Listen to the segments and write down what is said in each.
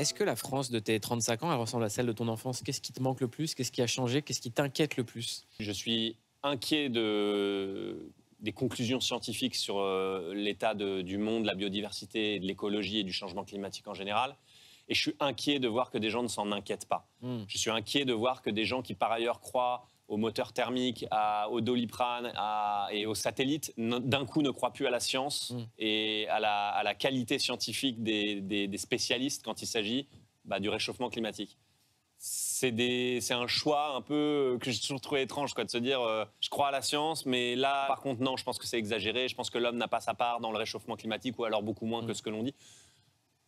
Est-ce que la France de tes 35 ans, elle ressemble à celle de ton enfance Qu'est-ce qui te manque le plus Qu'est-ce qui a changé Qu'est-ce qui t'inquiète le plus Je suis inquiet de, des conclusions scientifiques sur euh, l'état du monde, la biodiversité, de l'écologie et du changement climatique en général. Et je suis inquiet de voir que des gens ne s'en inquiètent pas. Hmm. Je suis inquiet de voir que des gens qui par ailleurs croient aux moteurs thermiques, à, au doliprane et aux satellites, d'un coup ne croient plus à la science mm. et à la, qualité scientifique des, spécialistes quand il s'agit bah, du réchauffement climatique. C'est un choix un peu que j'ai toujours trouvé étrange, quoi, de se dire euh, je crois à la science, mais là, par contre, non, je pense que c'est exagéré, je pense que l'homme n'a pas sa part dans le réchauffement climatique, ou alors beaucoup moins que mm. ce que l'on dit.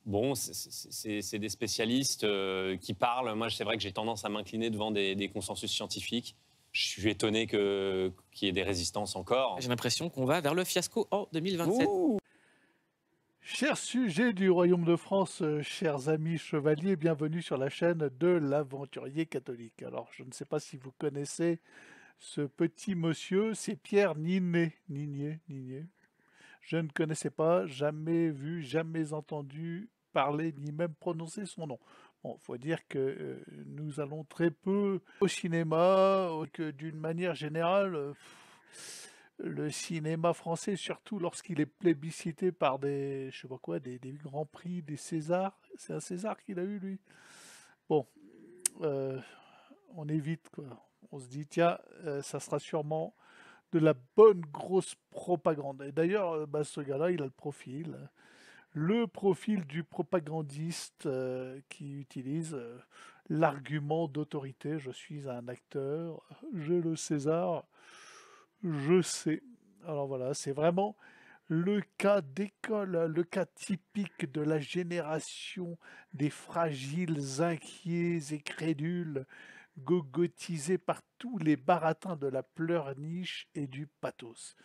Bon, c'est des spécialistes euh, qui parlent. Moi, c'est vrai que j'ai tendance à m'incliner devant des, des consensus scientifiques je suis étonné qu'il y ait des résistances encore. J'ai l'impression qu'on va vers le fiasco en 2027. Cher sujet du Royaume de France, euh, chers amis chevaliers, bienvenue sur la chaîne de l'aventurier catholique. Alors, je ne sais pas si vous connaissez ce petit monsieur, c'est Pierre Ninet. Ninier, Ninier. Je ne connaissais pas, jamais vu, jamais entendu parler, ni même prononcer son nom. Bon, faut dire que euh, nous allons très peu au cinéma, euh, que d'une manière générale, euh, le cinéma français, surtout lorsqu'il est plébiscité par des, je sais pas quoi, des, grands prix, des Césars. C'est un César qu'il a eu, lui. Bon, on évite, quoi. On se dit, tiens, ça sera sûrement de la bonne grosse propagande. Et d'ailleurs, bah, ce gars-là, il a le profil. Hein le profil du propagandiste euh, qui utilise euh, l'argument d'autorité. Je suis un acteur, j'ai le César, je sais. Alors voilà, c'est vraiment le cas d'école, le cas typique de la génération des fragiles, inquiets et crédules, gogotisés par tous les baratins de la pleurniche et du pathos.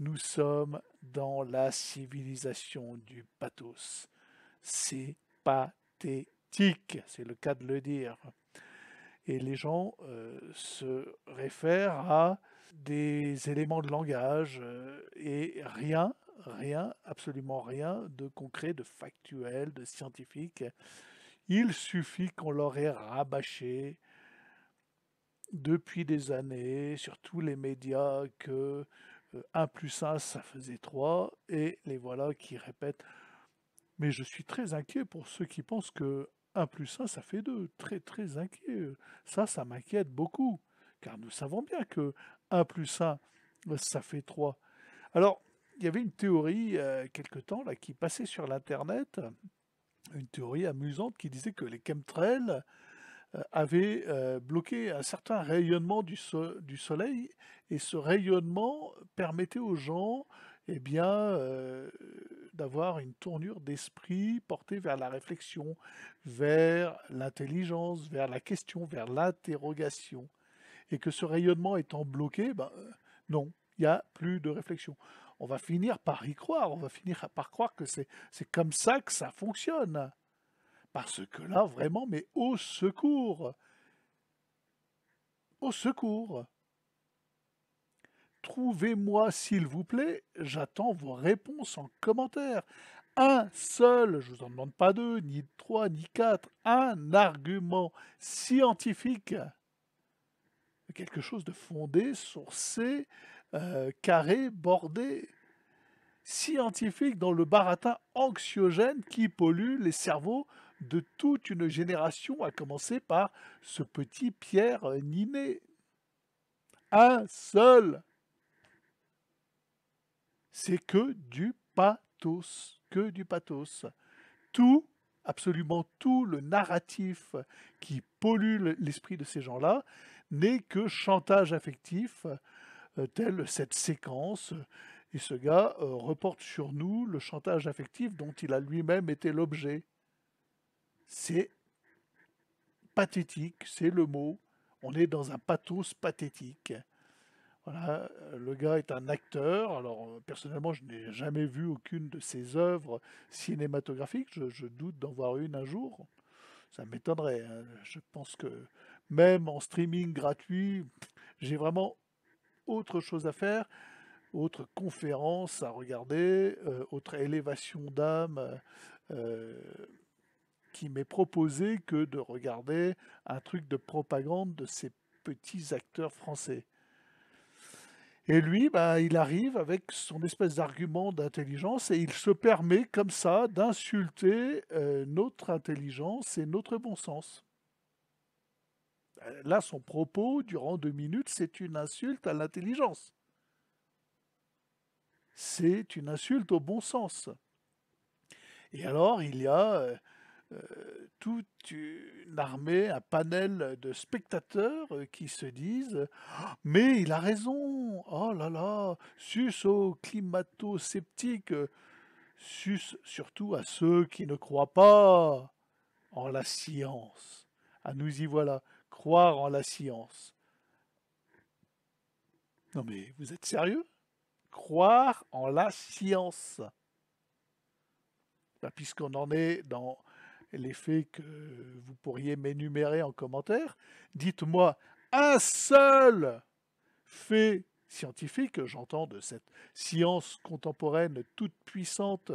Nous sommes dans la civilisation du pathos. C'est pathétique, c'est le cas de le dire. Et les gens euh, se réfèrent à des éléments de langage euh, et rien, rien, absolument rien de concret, de factuel, de scientifique. Il suffit qu'on leur ait rabâché depuis des années sur tous les médias que 1 euh, plus 1, ça faisait 3, et les voilà qui répètent. Mais je suis très inquiet pour ceux qui pensent que 1 plus 1, ça fait 2. Très, très inquiet. Ça, ça m'inquiète beaucoup, car nous savons bien que 1 plus 1, ça fait 3. Alors, il y avait une théorie, euh, quelque temps, là, qui passait sur l'Internet, une théorie amusante qui disait que les chemtrails, euh, avait euh, bloqué un certain rayonnement du, soleil et ce rayonnement permettait aux gens eh bien, euh, d'avoir une tournure d'esprit portée vers la réflexion, vers l'intelligence, vers la question, vers l'interrogation. Et que ce rayonnement étant bloqué, ben, non, il n'y a plus de réflexion. On va finir par y croire, on va finir par croire que c'est comme ça que ça fonctionne. Parce que là, vraiment, mais au secours Au secours Trouvez-moi, s'il vous plaît, j'attends vos réponses en commentaire. Un seul, je ne vous en demande pas deux, ni trois, ni quatre, un argument scientifique, quelque chose de fondé, sourcé, euh, carré, bordé, scientifique dans le baratin anxiogène qui pollue les cerveaux de toute une génération, à commencer par ce petit Pierre Ninet. Un seul. C'est que du pathos, que du pathos. Tout, absolument tout le narratif qui pollue l'esprit de ces gens-là n'est que chantage affectif, euh, telle cette séquence et ce gars euh, reporte sur nous le chantage affectif dont il a lui-même été l'objet. C'est pathétique, c'est le mot. On est dans un pathos pathétique. le gars est un acteur. Alors, euh, personnellement, je n'ai jamais vu aucune de ses œuvres cinématographiques. Je, doute d'en voir une un jour. Ça m'étonnerait. Hein. Je pense que même en streaming gratuit, j'ai vraiment autre chose à faire, autre conférence à regarder, euh, autre élévation d'âme. Euh, qui m'est proposé que de regarder un truc de propagande de ces petits acteurs français. Et lui, bah, il arrive avec son espèce d'argument d'intelligence et il se permet comme ça d'insulter euh, notre intelligence et notre bon sens. Là, son propos, durant deux minutes, c'est une insulte à l'intelligence. C'est une insulte au bon sens. Et alors, il y a euh, euh, toute une armée, un panel de spectateurs euh, qui se disent «Ah, Mais il a raison Oh là là Sus aux climato-sceptiques Sus surtout à ceux qui ne croient pas en la science. À ah, nous y voilà Croire en la science. Non mais vous êtes sérieux Croire en la science. Bah, puisqu'on en est dans les faits que vous pourriez m'énumérer en commentaire, dites-moi un seul fait scientifique, j'entends de cette science contemporaine toute puissante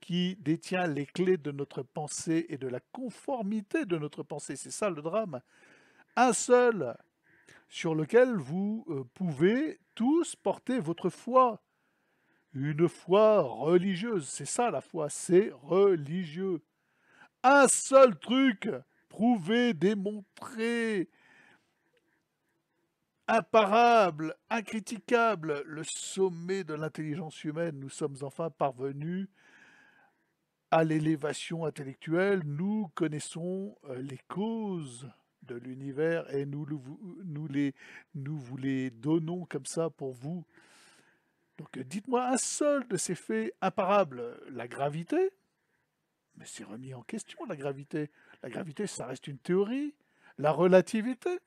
qui détient les clés de notre pensée et de la conformité de notre pensée, c'est ça le drame, un seul sur lequel vous euh, pouvez tous porter votre foi, une foi religieuse, c'est ça la foi, c'est religieux. Un seul truc, prouvé, démontré, imparable, incritiquable, le sommet de l'intelligence humaine. Nous sommes enfin parvenus à l'élévation intellectuelle. Nous connaissons euh, les causes de l'univers et nous, nous, les, nous vous les donnons comme ça pour vous. Donc dites-moi un seul de ces faits imparables. La gravité mais c'est remis en question la gravité. La gravité, ça reste une théorie. La relativité,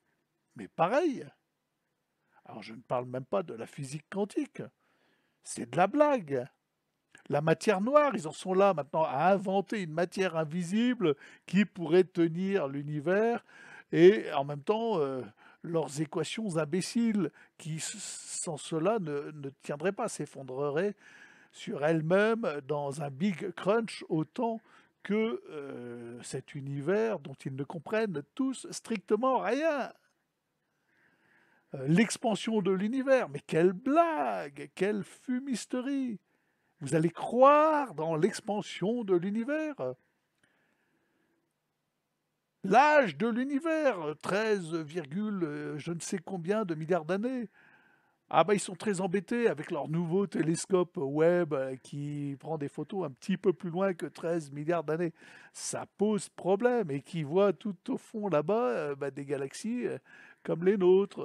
mais pareil. Alors je ne parle même pas de la physique quantique. C'est de la blague. La matière noire, ils en sont là maintenant à inventer une matière invisible qui pourrait tenir l'univers et en même temps euh, leurs équations imbéciles qui sans cela ne, ne tiendraient pas, s'effondreraient sur elles-mêmes dans un big crunch autant que euh, cet univers dont ils ne comprennent tous strictement rien. Euh, l'expansion de l'univers, mais quelle blague, quelle fumisterie. Vous allez croire dans l'expansion de l'univers. L'âge de l'univers, 13, euh, je ne sais combien de milliards d'années. Ah bah ils sont très embêtés avec leur nouveau télescope web euh, qui prend des photos un petit peu plus loin que 13 milliards d'années. Ça pose problème et qui voit tout au fond là-bas euh, bah, des galaxies euh, comme les nôtres,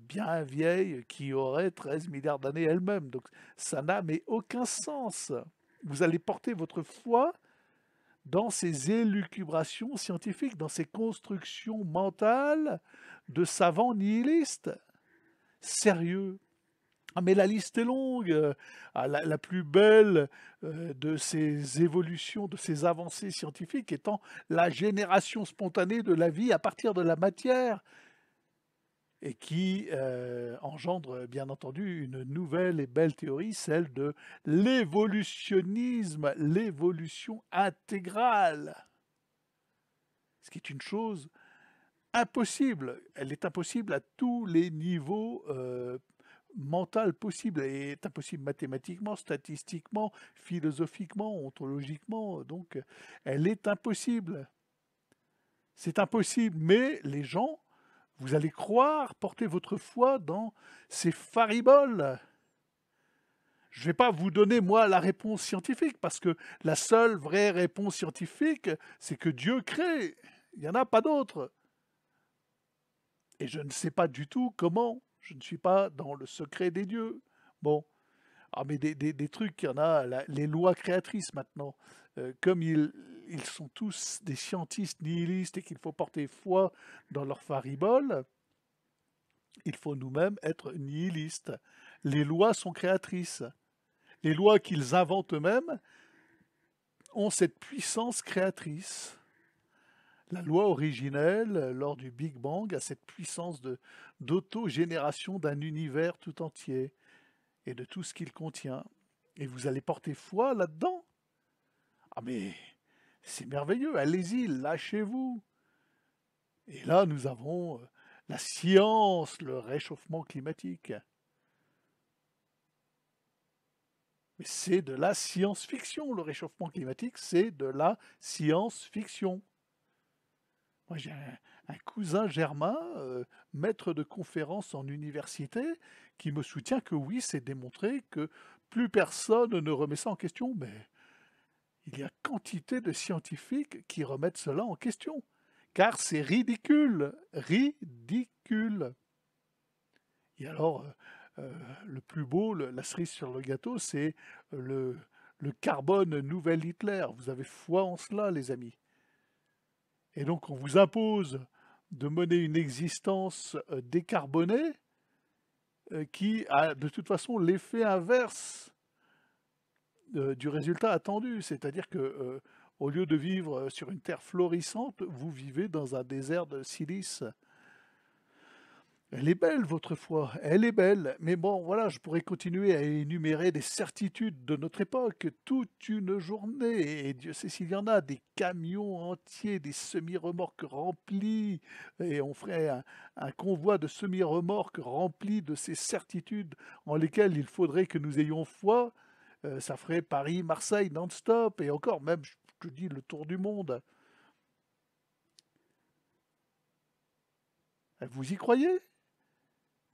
bien vieilles, qui auraient 13 milliards d'années elles-mêmes. Donc ça n'a mais aucun sens. Vous allez porter votre foi dans ces élucubrations scientifiques, dans ces constructions mentales de savants nihilistes sérieux. Ah, mais la liste est longue. Euh, ah, la, plus belle euh, de ces évolutions, de ces avancées scientifiques étant la génération spontanée de la vie à partir de la matière et qui euh, engendre bien entendu une nouvelle et belle théorie, celle de l'évolutionnisme, l'évolution intégrale. Ce qui est une chose impossible. Elle est impossible à tous les niveaux euh, mental possible. Elle est impossible mathématiquement, statistiquement, philosophiquement, ontologiquement. Donc, elle est impossible. C'est impossible, mais les gens, vous allez croire, porter votre foi dans ces fariboles. Je ne vais pas vous donner, moi, la réponse scientifique, parce que la seule vraie réponse scientifique, c'est que Dieu crée. Il n'y en a pas d'autre. Et je ne sais pas du tout comment. Je ne suis pas dans le secret des dieux. Bon. Ah, mais des, trucs, il y en a, les lois créatrices maintenant. Euh, comme ils, ils, sont tous des scientistes nihilistes et qu'il faut porter foi dans leur faribole, il faut nous-mêmes être nihilistes. Les lois sont créatrices. Les lois qu'ils inventent eux-mêmes ont cette puissance créatrice la loi originelle, euh, lors du Big Bang, a cette puissance d'autogénération d'un univers tout entier et de tout ce qu'il contient. Et vous allez porter foi là-dedans Ah mais c'est merveilleux, allez-y, lâchez-vous. Et là, nous avons euh, la science, le réchauffement climatique. Mais c'est de la science-fiction, le réchauffement climatique, c'est de la science-fiction. Moi, j'ai un, cousin germain, euh, maître de conférence en université, qui me soutient que oui, c'est démontré que plus personne ne remet ça en question. Mais il y a quantité de scientifiques qui remettent cela en question. Car c'est ridicule. Ridicule. Et alors, euh, euh, le plus beau, la cerise sur le gâteau, c'est le, le carbone nouvel Hitler. Vous avez foi en cela, les amis et donc on vous impose de mener une existence euh, décarbonée euh, qui a de toute façon l'effet inverse euh, du résultat attendu, c'est-à-dire que au lieu de vivre sur une terre florissante, vous vivez dans un désert de silice elle est belle, votre foi, elle est belle, mais bon, voilà, je pourrais continuer à énumérer des certitudes de notre époque toute une journée, et Dieu sait s'il y en a, des camions entiers, des semi-remorques remplis. et on ferait un, convoi de semi-remorques remplis de ces certitudes en lesquelles il faudrait que nous ayons foi, euh, ça ferait Paris-Marseille non-stop, et encore même, je, je dis, le tour du monde. Euh, vous y croyez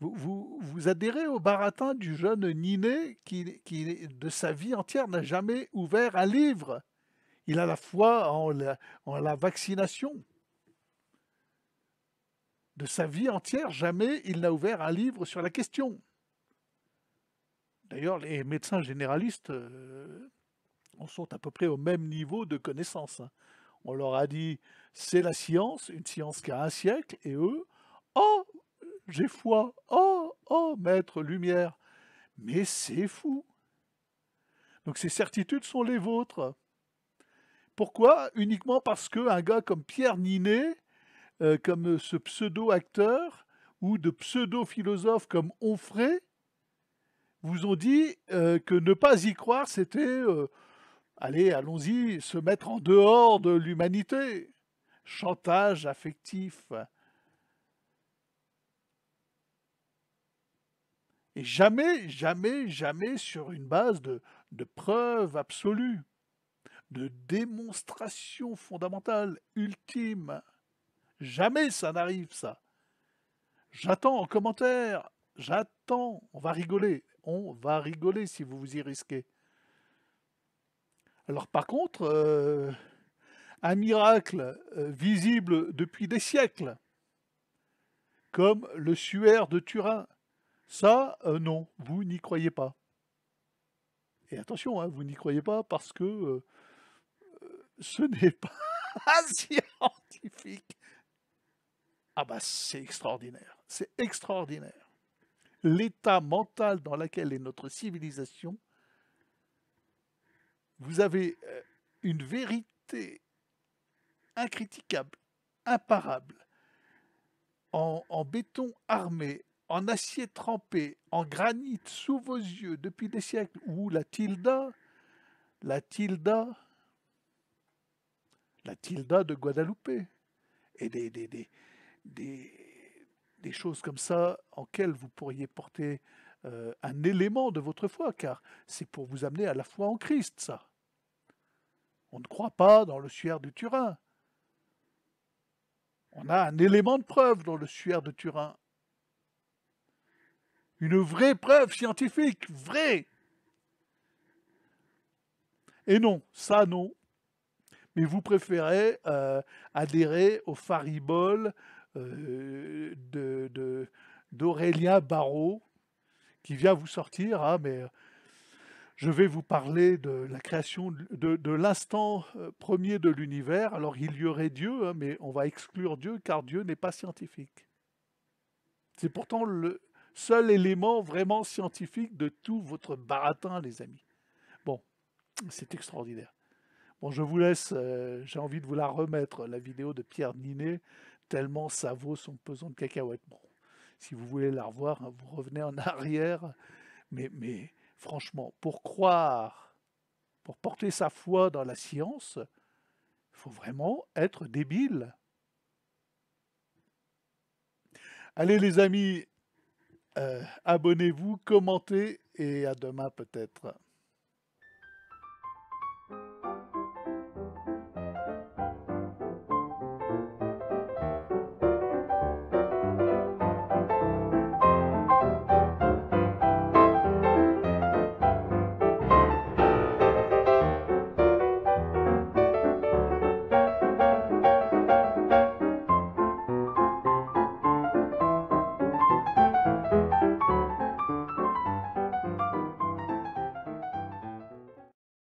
vous, vous, adhérez au baratin du jeune Niné qui, de sa vie entière, n'a jamais ouvert un livre. Il a la foi en la, vaccination. De sa vie entière, jamais il n'a ouvert un livre sur la question. D'ailleurs, les médecins généralistes euh, sont à peu près au même niveau de connaissance. Hein. On leur a dit, c'est la science, une science qui a un siècle, et eux, oh, j'ai foi, oh, oh, maître, lumière. Mais c'est fou. Donc ces certitudes sont les vôtres. Pourquoi Uniquement parce qu'un gars comme Pierre Ninet, euh, comme euh, ce pseudo-acteur, ou de pseudo-philosophes comme Onfray, vous ont dit euh, que ne pas y croire, c'était, allez, allons-y, se mettre en dehors de l'humanité. Chantage affectif. Et jamais, jamais, jamais sur une base de, preuves absolues, de démonstration fondamentales, ultime. Jamais ça n'arrive, ça. J'attends en commentaire, j'attends, on va rigoler, on va rigoler si vous vous y risquez. Alors par contre, euh, un miracle euh, visible depuis des siècles, comme le suaire de Turin, ça, euh, non, vous n'y croyez pas. Et attention, hein, vous n'y croyez pas parce que euh, euh, ce n'est pas scientifique. Ah bah c'est extraordinaire, c'est extraordinaire. L'état mental dans lequel est notre civilisation, vous avez une vérité incritiquable, imparable, en béton armé, en acier trempé, en granit sous vos yeux depuis des siècles, ou la Tilda, la Tilda, la Tilda de Guadeloupe, et des, des, choses comme ça en quelles vous pourriez porter euh, un élément de votre foi, car c'est pour vous amener à la foi en Christ, ça. On ne croit pas dans le suaire de Turin. On a un élément de preuve dans le suaire de Turin. Une vraie preuve scientifique, vraie. Et non, ça non. Mais vous préférez euh, adhérer au faribole euh, de, d'Aurélien Barrault, qui vient vous sortir, ah mais euh, je vais vous parler de la création, de, l'instant premier de l'univers. Alors il y aurait Dieu, hein, mais on va exclure Dieu car Dieu n'est pas scientifique. C'est pourtant le, seul élément vraiment scientifique de tout votre baratin, les amis. Bon, c'est extraordinaire. Bon, je vous laisse, euh, j'ai envie de vous la remettre, la vidéo de Pierre Ninet, tellement ça vaut son pesant de cacahuète. si vous voulez la revoir, hein, vous revenez en arrière. Mais, mais franchement, pour croire, pour porter sa foi dans la science, il faut vraiment être débile. Allez les amis, euh, abonnez-vous, commentez et à demain peut-être.